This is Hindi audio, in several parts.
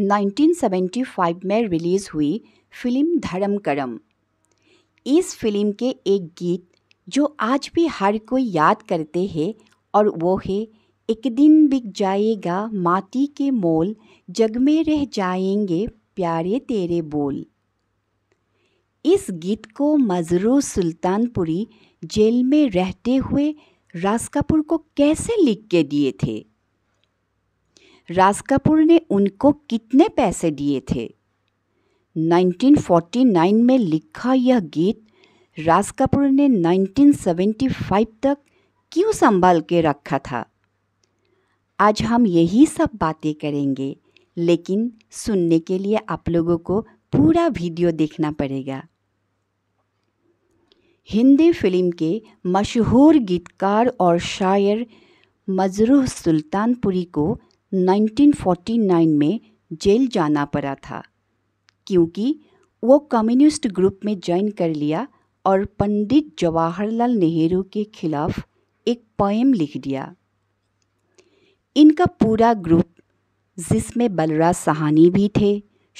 1975 में रिलीज़ हुई फिल्म धर्म करम इस फिल्म के एक गीत जो आज भी हर कोई याद करते हैं और वो है एक दिन बिक जाएगा माटी के मोल जग में रह जाएंगे प्यारे तेरे बोल इस गीत को मजरू सुल्तानपुरी जेल में रहते हुए राज कपूर को कैसे लिख के दिए थे राज कपूर ने उनको कितने पैसे दिए थे 1949 में लिखा यह गीत राज कपूर ने 1975 तक क्यों संभाल के रखा था आज हम यही सब बातें करेंगे लेकिन सुनने के लिए आप लोगों को पूरा वीडियो देखना पड़ेगा हिंदी फिल्म के मशहूर गीतकार और शायर मजरूह सुल्तानपुरी को 1949 में जेल जाना पड़ा था क्योंकि वो कम्युनिस्ट ग्रुप में ज्वाइन कर लिया और पंडित जवाहरलाल नेहरू के खिलाफ एक पोएम लिख दिया इनका पूरा ग्रुप जिसमें बलराज सहानी भी थे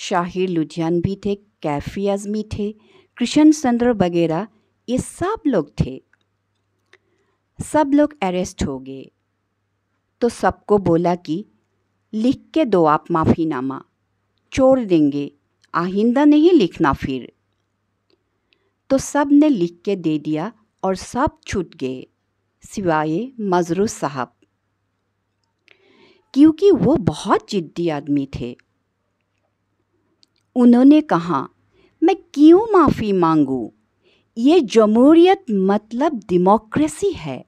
शाहिर लुधियान भी थे कैफी आजमी थे कृष्ण चंद्र वगैरह ये सब लोग थे सब लोग अरेस्ट हो गए तो सबको बोला कि लिख के दो आप माफ़ीनामा छोड़ देंगे आहिंदा नहीं लिखना फिर तो सब ने लिख के दे दिया और सब छूट गए सिवाय मजरू साहब क्योंकि वो बहुत जिद्दी आदमी थे उन्होंने कहा मैं क्यों माफ़ी मांगू ये जमहूरियत मतलब डेमोक्रेसी है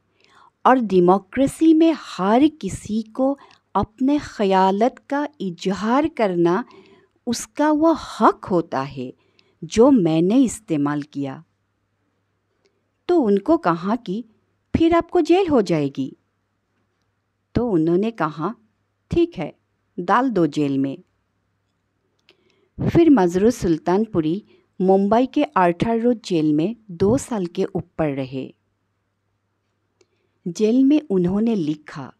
और डेमोक्रेसी में हर किसी को अपने ख़यालत का इजहार करना उसका वह हक होता है जो मैंने इस्तेमाल किया तो उनको कहा कि फिर आपको जेल हो जाएगी तो उन्होंने कहा ठीक है डाल दो जेल में फिर मजरू सुल्तानपुरी मुंबई के आर्थर रोड जेल में दो साल के ऊपर रहे जेल में उन्होंने लिखा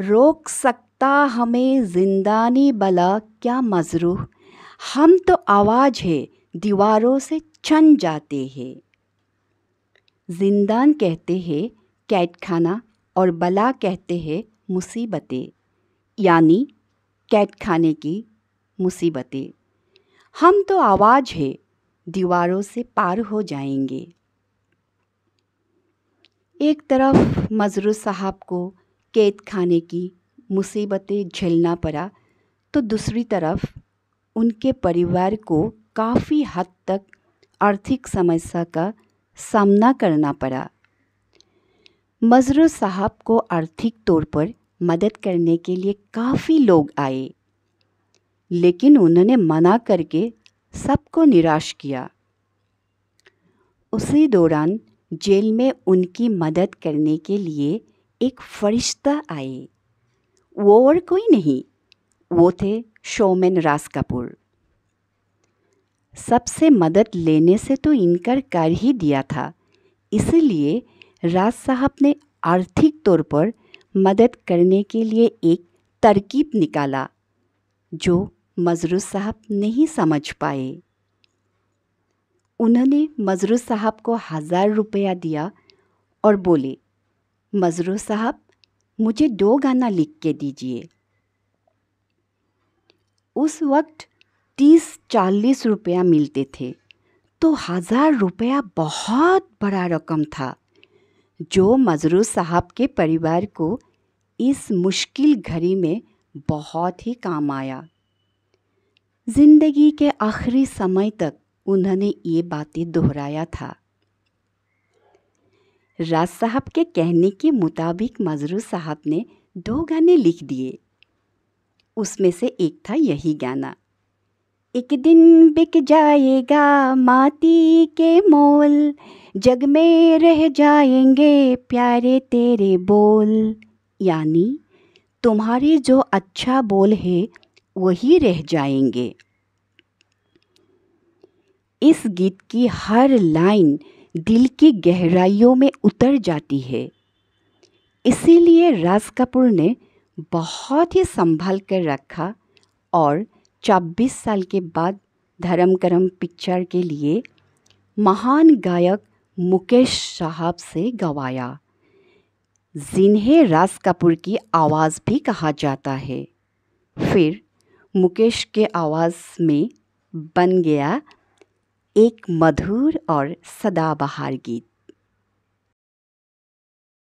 रोक सकता हमें जिंदानी बला क्या मजरू हम तो आवाज़ है दीवारों से छन जाते हैं जिंदान कहते हैं कैट खाना और बला कहते हैं मुसीबतें यानी कैट खाने की मुसीबतें हम तो आवाज़ है दीवारों से पार हो जाएंगे एक तरफ मजरू साहब को कैद खाने की मुसीबतें झेलना पड़ा तो दूसरी तरफ उनके परिवार को काफ़ी हद तक आर्थिक समस्या का सामना करना पड़ा मजरू साहब को आर्थिक तौर पर मदद करने के लिए काफ़ी लोग आए लेकिन उन्होंने मना करके सबको निराश किया उसी दौरान जेल में उनकी मदद करने के लिए एक फरिश्ता आए वो और कोई नहीं वो थे शोमैन राज कपूर सबसे मदद लेने से तो इनकार कर ही दिया था इसलिए राज साहब ने आर्थिक तौर पर मदद करने के लिए एक तरकीब निकाला जो मजरू साहब नहीं समझ पाए उन्होंने मजरू साहब को हज़ार रुपया दिया और बोले मज़रू साहब मुझे दो गाना लिख के दीजिए उस वक्त तीस चालीस रुपया मिलते थे तो हज़ार रुपया बहुत बड़ा रकम था जो मजरू साहब के परिवार को इस मुश्किल घड़ी में बहुत ही काम आया ज़िंदगी के आखिरी समय तक उन्होंने ये बातें दोहराया था राज साहब के कहने के मुताबिक मजरू साहब ने दो गाने लिख दिए उसमें से एक था यही गाना एक दिन बिक जाएगा माती के मोल जग में रह जाएंगे प्यारे तेरे बोल यानी तुम्हारे जो अच्छा बोल है वही रह जाएंगे इस गीत की हर लाइन दिल की गहराइयों में उतर जाती है इसीलिए राज कपूर ने बहुत ही संभाल कर रखा और 26 साल के बाद धर्म करम पिक्चर के लिए महान गायक मुकेश साहब से गवाया जिन्हें राज कपूर की आवाज़ भी कहा जाता है फिर मुकेश के आवाज़ में बन गया एक मधुर और सदाबहार गीत